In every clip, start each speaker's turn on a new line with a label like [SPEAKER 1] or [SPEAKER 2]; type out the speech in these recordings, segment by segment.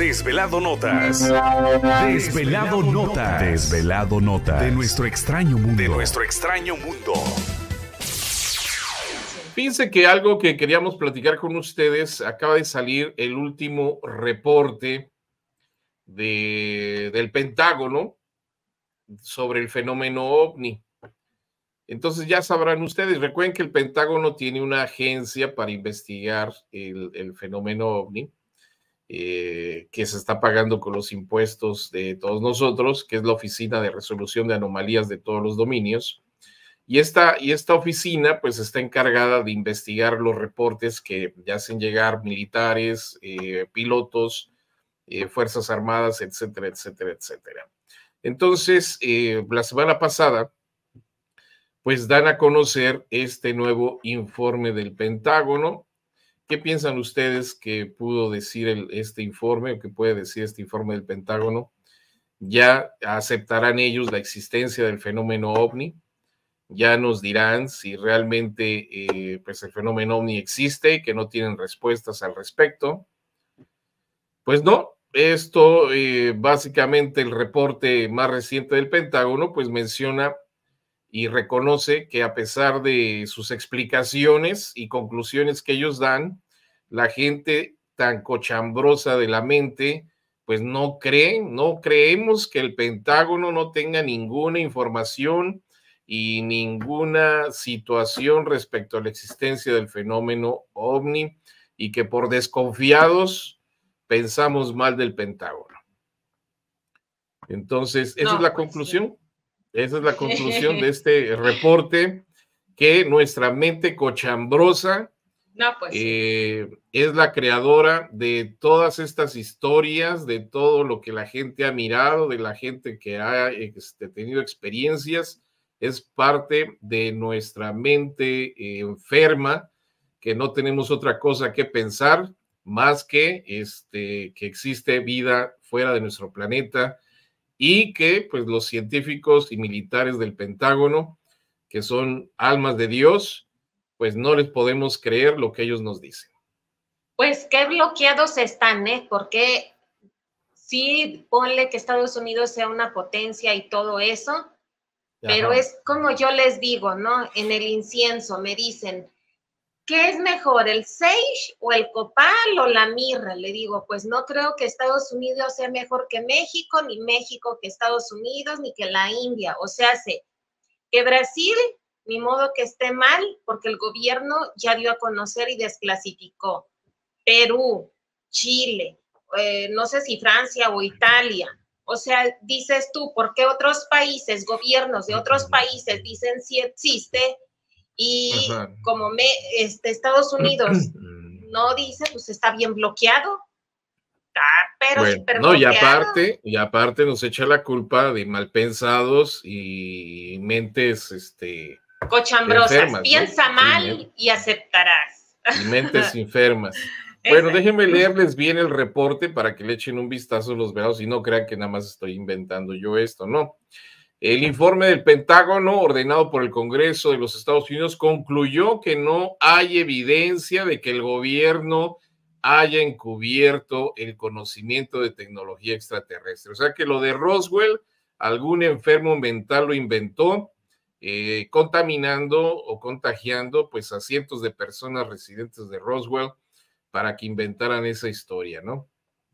[SPEAKER 1] Desvelado Notas. Desvelado, nota, Notas. Desvelado Notas. De nuestro extraño mundo. De nuestro extraño mundo. Piense que algo que queríamos platicar con ustedes, acaba de salir el último reporte de, del Pentágono sobre el fenómeno ovni. Entonces ya sabrán ustedes, recuerden que el Pentágono tiene una agencia para investigar el fenómeno ovni eh, que se está pagando con los impuestos de todos nosotros, que es la Oficina de Resolución de Anomalías de todos los dominios. Y esta, y esta oficina pues está encargada de investigar los reportes que hacen llegar militares, eh, pilotos, eh, Fuerzas Armadas, etcétera, etcétera, etcétera. Entonces, la semana pasada, pues dan a conocer este nuevo informe del Pentágono, ¿Qué piensan ustedes que pudo decir este informe o que puede decir este informe del Pentágono? ¿Ya aceptarán ellos la existencia del fenómeno ovni? Ya nos dirán si realmente eh, pues el fenómeno ovni existe, y que no tienen respuestas al respecto. Pues no, esto eh, básicamente el reporte más reciente del Pentágono pues menciona y reconoce que a pesar de sus explicaciones y conclusiones que ellos dan, la gente tan cochambrosa de la mente, pues no creen, no creemos que el Pentágono no tenga ninguna información y ninguna situación respecto a la existencia del fenómeno ovni y que por desconfiados pensamos mal del Pentágono. Entonces, esa es la pues, conclusión. Esa es la conclusión de este reporte que nuestra mente cochambrosa pues eh, es la creadora de todas estas historias, de todo lo que la gente ha mirado, de la gente que ha este, tenido experiencias. Es parte de nuestra mente eh, enferma, que no tenemos otra cosa que pensar más que este, que existe vida fuera de nuestro planeta y que pues los científicos y militares del Pentágono, que son almas de Dios, pues no les podemos creer lo que ellos nos dicen.
[SPEAKER 2] Pues qué bloqueados están, ¿eh? Porque sí, ponle que Estados Unidos sea una potencia y todo eso, pero es como yo les digo, ¿no? En el incienso me dicen, ¿qué es mejor, el sage o el copal o la mirra? Le digo, pues no creo que Estados Unidos sea mejor que México, ni México que Estados Unidos, ni que la India. O sea, que Brasil ni modo que esté mal, porque el gobierno ya dio a conocer y desclasificó Perú, Chile, eh, no sé si Francia o Italia. O sea, dices tú, ¿por qué otros países, gobiernos de otros países dicen si existe? Y como me, este, Estados Unidos no dice, pues está bien bloqueado. pero no, y aparte,
[SPEAKER 1] y aparte nos echa la culpa de malpensados y mentes, este,
[SPEAKER 2] Cochambrosas. Piensa mal y aceptarás. mentes
[SPEAKER 1] enfermas. Bueno, déjenme leerles bien el reporte para que le echen un vistazo a los veados y no crean que nada más estoy inventando yo esto, no. El informe del Pentágono, ordenado por el Congreso de los Estados Unidos, concluyó que no hay evidencia de que el gobierno haya encubierto el conocimiento de tecnología extraterrestre. O sea que lo de Roswell, algún enfermo mental lo inventó eh, contaminando o contagiando pues a cientos de personas residentes de Roswell para que inventaran esa historia, ¿no?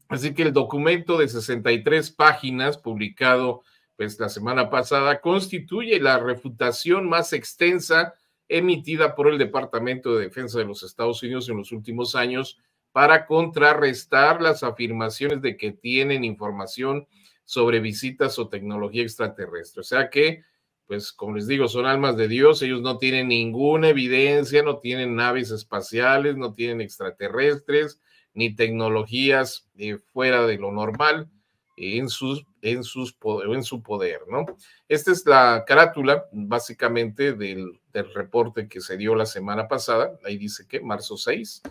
[SPEAKER 1] Así que el documento de 63 páginas publicado pues la semana pasada constituye la refutación más extensa emitida por el Departamento de Defensa de los Estados Unidos en los últimos años para contrarrestar las afirmaciones de que tienen información sobre visitas o tecnología extraterrestre. O sea que pues como les digo, son almas de Dios, ellos no tienen ninguna evidencia, no tienen naves espaciales, no tienen extraterrestres, ni tecnologías eh, fuera de lo normal en, sus, en, sus, en su poder, ¿no? Esta es la carátula, básicamente, del, del reporte que se dio la semana pasada, ahí dice que marzo 6,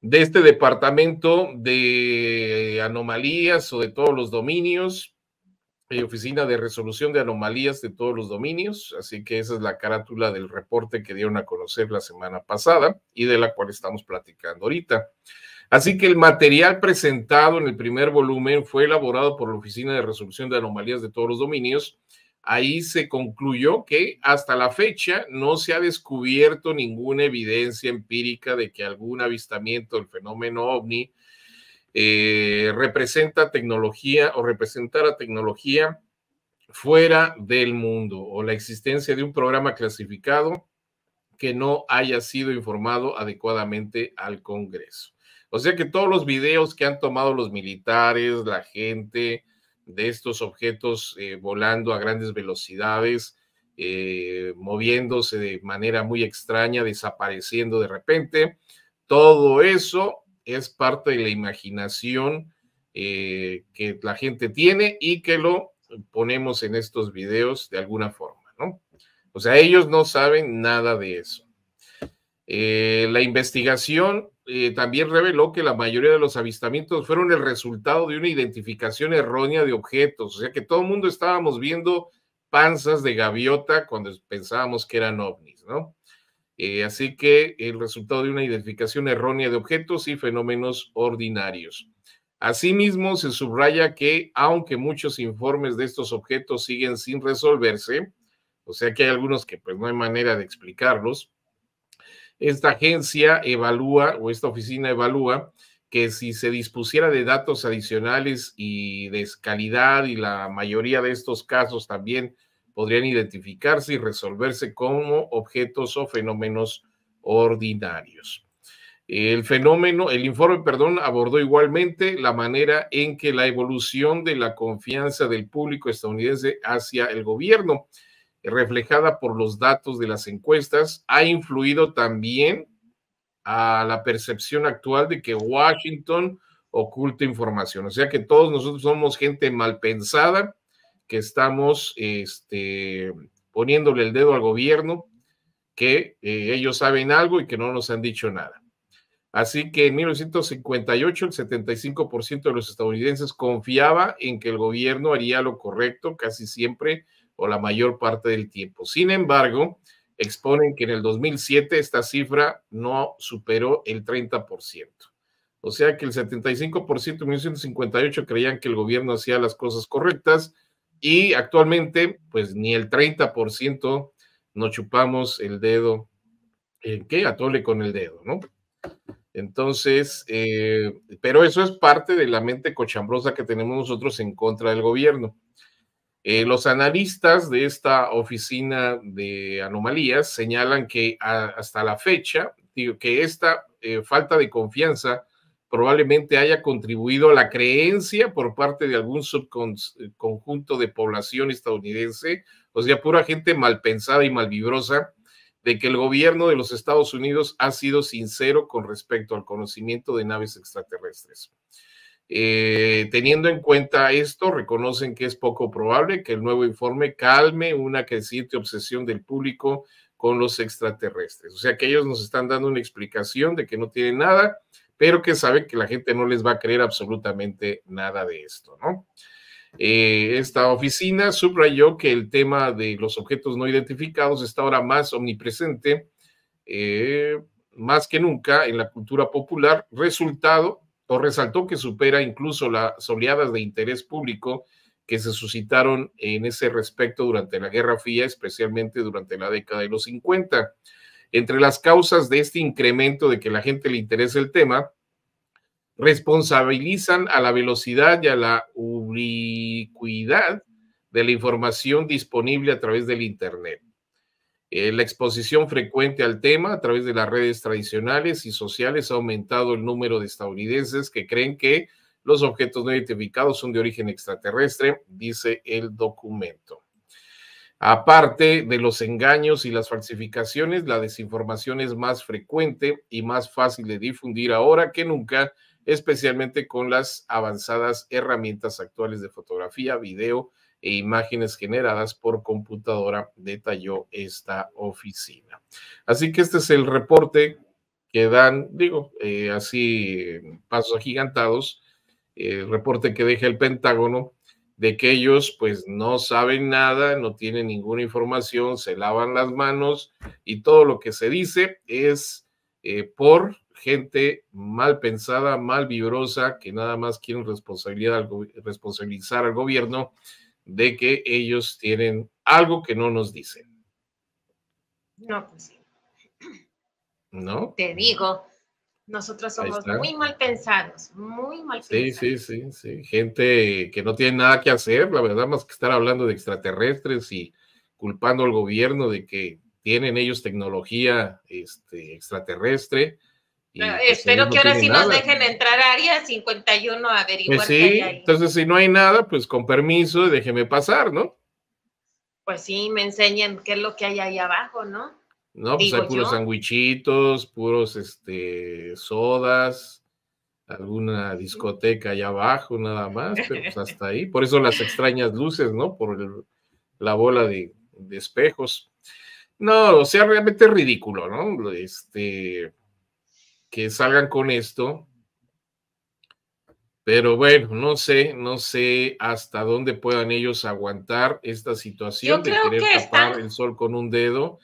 [SPEAKER 1] de este departamento de anomalías o de todos los dominios, y eh, Oficina de Resolución de Anomalías de todos los dominios, así que esa es la carátula del reporte que dieron a conocer la semana pasada y de la cual estamos platicando ahorita. Así que el material presentado en el primer volumen fue elaborado por la Oficina de Resolución de Anomalías de todos los dominios. Ahí se concluyó que hasta la fecha no se ha descubierto ninguna evidencia empírica de que algún avistamiento del fenómeno ovni eh, representa tecnología o a tecnología fuera del mundo o la existencia de un programa clasificado que no haya sido informado adecuadamente al Congreso. O sea que todos los videos que han tomado los militares, la gente, de estos objetos eh, volando a grandes velocidades, eh, moviéndose de manera muy extraña, desapareciendo de repente, todo eso es parte de la imaginación eh, que la gente tiene y que lo ponemos en estos videos de alguna forma, ¿no? O sea, ellos no saben nada de eso. Eh, la investigación eh, también reveló que la mayoría de los avistamientos fueron el resultado de una identificación errónea de objetos, o sea que todo el mundo estábamos viendo panzas de gaviota cuando pensábamos que eran ovnis, ¿no? Eh, así que el resultado de una identificación errónea de objetos y fenómenos ordinarios. Asimismo, se subraya que aunque muchos informes de estos objetos siguen sin resolverse, o sea que hay algunos que pues no hay manera de explicarlos, esta agencia evalúa o esta oficina evalúa que si se dispusiera de datos adicionales y de calidad y la mayoría de estos casos también podrían identificarse y resolverse como objetos o fenómenos ordinarios. El fenómeno, el informe, perdón, abordó igualmente la manera en que la evolución de la confianza del público estadounidense hacia el gobierno, reflejada por los datos de las encuestas, ha influido también a la percepción actual de que Washington oculta información. O sea que todos nosotros somos gente mal pensada, que estamos este, poniéndole el dedo al gobierno, que eh, ellos saben algo y que no nos han dicho nada. Así que en 1958 el 75% de los estadounidenses confiaba en que el gobierno haría lo correcto casi siempre o la mayor parte del tiempo. Sin embargo, exponen que en el 2007 esta cifra no superó el 30%. O sea que el 75% en 1958 creían que el gobierno hacía las cosas correctas y actualmente pues ni el 30% nos chupamos el dedo, ¿en qué? Atole con el dedo, ¿no? Entonces, eh, pero eso es parte de la mente cochambrosa que tenemos nosotros en contra del gobierno. Eh, los analistas de esta oficina de anomalías señalan que hasta la fecha, digo, que esta eh, falta de confianza probablemente haya contribuido a la creencia por parte de algún subconjunto de población estadounidense, o sea, pura gente mal pensada y malvibrosa, de que el gobierno de los Estados Unidos ha sido sincero con respecto al conocimiento de naves extraterrestres. Eh, teniendo en cuenta esto, reconocen que es poco probable que el nuevo informe calme una creciente obsesión del público con los extraterrestres. O sea que ellos nos están dando una explicación de que no tienen nada, pero que saben que la gente no les va a creer absolutamente nada de esto, ¿no? Eh, esta oficina subrayó que el tema de los objetos no identificados está ahora más omnipresente, eh, más que nunca en la cultura popular, resultado o resaltó que supera incluso las oleadas de interés público que se suscitaron en ese respecto durante la Guerra Fría, especialmente durante la década de los 50. Entre las causas de este incremento de que la gente le interesa el tema, responsabilizan a la velocidad y a la ubicuidad de la información disponible a través del Internet. Eh, la exposición frecuente al tema a través de las redes tradicionales y sociales ha aumentado el número de estadounidenses que creen que los objetos no identificados son de origen extraterrestre, dice el documento. Aparte de los engaños y las falsificaciones, la desinformación es más frecuente y más fácil de difundir ahora que nunca, especialmente con las avanzadas herramientas actuales de fotografía, video e imágenes generadas por computadora, detalló esta oficina. Así que este es el reporte que dan, digo, eh, así pasos agigantados, el reporte que deja el Pentágono de que ellos pues no saben nada, no tienen ninguna información, se lavan las manos y todo lo que se dice es eh, por gente mal pensada, mal vibrosa, que nada más quieren responsabilizar al gobierno de que ellos tienen algo que no nos dicen.
[SPEAKER 2] No, pues sí. ¿No? Te digo, nosotros somos muy mal pensados, muy mal pensados.
[SPEAKER 1] Sí, sí, sí, gente que no tiene nada que hacer, la verdad, más que estar hablando de extraterrestres y culpando al gobierno de que tienen ellos tecnología este, extraterrestre. Pues, espero que ahora sí nos dejen
[SPEAKER 2] entrar a área 51 a averiguar. Pues sí, hay ahí.
[SPEAKER 1] entonces si no hay nada, pues con permiso, déjeme pasar, ¿no?
[SPEAKER 2] Pues sí, me enseñen qué es lo que hay ahí abajo, ¿no?
[SPEAKER 1] No, pues hay puros sandwichitos, puros este, sodas, alguna discoteca allá abajo, nada más, pero pues, hasta ahí. Por eso las extrañas luces, ¿no? Por la bola de, espejos. No, o sea, realmente ridículo, ¿no? Este, que salgan con esto. Pero bueno, no sé, no sé hasta dónde puedan ellos aguantar esta situación de querer tapar el sol con un dedo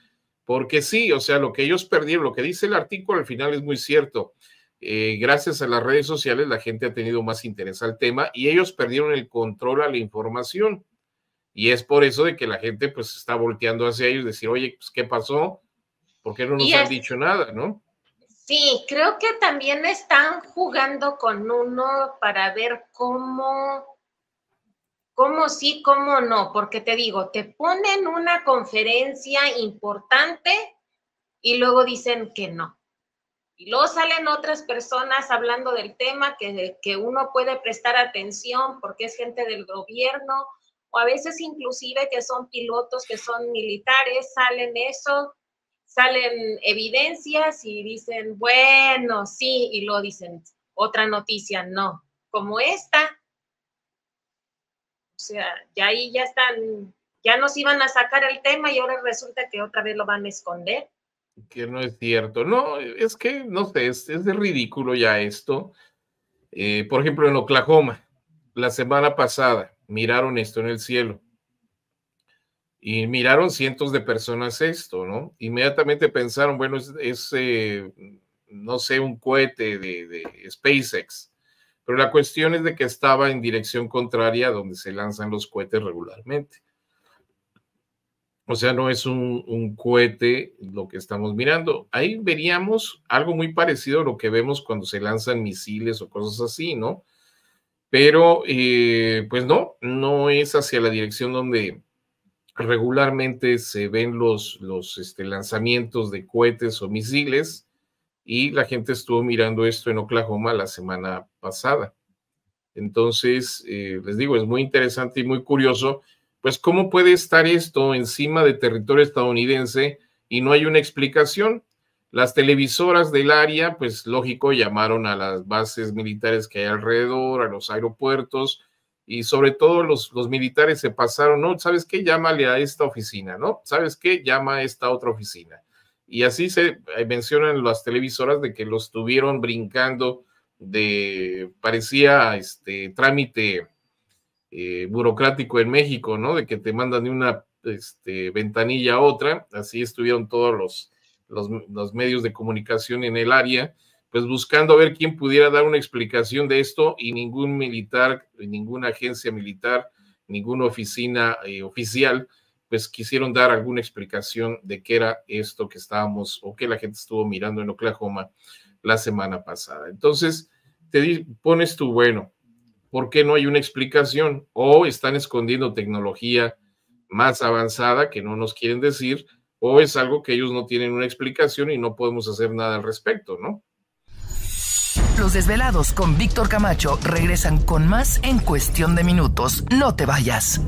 [SPEAKER 1] porque sí, o sea, lo que ellos perdieron, lo que dice el artículo al final es muy cierto. Eh, gracias a las redes sociales la gente ha tenido más interés al tema y ellos perdieron el control a la información. Y es por eso de que la gente pues está volteando hacia ellos, decir, oye, pues ¿qué pasó? ¿Por qué no nos han dicho nada, no?
[SPEAKER 2] Sí, creo que también están jugando con uno para ver cómo cómo sí, cómo no, porque te digo, te ponen una conferencia importante y luego dicen que no. Y luego salen otras personas hablando del tema que, que uno puede prestar atención porque es gente del gobierno o a veces inclusive que son pilotos, que son militares, salen eso, salen evidencias y dicen, bueno, sí, y luego dicen otra noticia, no, como esta, o sea, ya ahí ya están, ya nos iban a sacar el tema y ahora resulta que otra vez lo van a esconder.
[SPEAKER 1] Que no es cierto. No, es que, no sé, es, de ridículo ya esto. Eh, por ejemplo, en Oklahoma, la semana pasada, miraron esto en el cielo. Y miraron cientos de personas esto, ¿no? Inmediatamente pensaron, bueno, es, eh, no sé, un cohete de, de SpaceX pero la cuestión es de que estaba en dirección contraria donde se lanzan los cohetes regularmente. O sea, no es un, cohete lo que estamos mirando. Ahí veríamos algo muy parecido a lo que vemos cuando se lanzan misiles o cosas así, ¿no? Pero, eh, pues no, no es hacia la dirección donde regularmente se ven los, este, lanzamientos de cohetes o misiles y la gente estuvo mirando esto en Oklahoma la semana pasada. Entonces, eh, les digo, es muy interesante y muy curioso, pues cómo puede estar esto encima de territorio estadounidense y no hay una explicación. Las televisoras del área, pues lógico, llamaron a las bases militares que hay alrededor, a los aeropuertos y sobre todo los, los militares se pasaron, no, ¿sabes qué? Llámale a esta oficina, ¿no? ¿Sabes qué? Llama a esta otra oficina y así se mencionan las televisoras de que lo estuvieron brincando de, parecía este trámite eh, burocrático en México, ¿no? De que te mandan de una este, ventanilla a otra, así estuvieron todos los, los, medios de comunicación en el área, pues buscando a ver quién pudiera dar una explicación de esto y ningún militar, ninguna agencia militar, ninguna oficina eh, oficial pues quisieron dar alguna explicación de qué era esto que estábamos o que la gente estuvo mirando en Oklahoma la semana pasada. Entonces, te pones tú, bueno, ¿por qué no hay una explicación? O están escondiendo tecnología más avanzada que no nos quieren decir, o es algo que ellos no tienen una explicación y no podemos hacer nada al respecto, ¿no? Los desvelados con Víctor Camacho regresan con más en cuestión de minutos. No te vayas.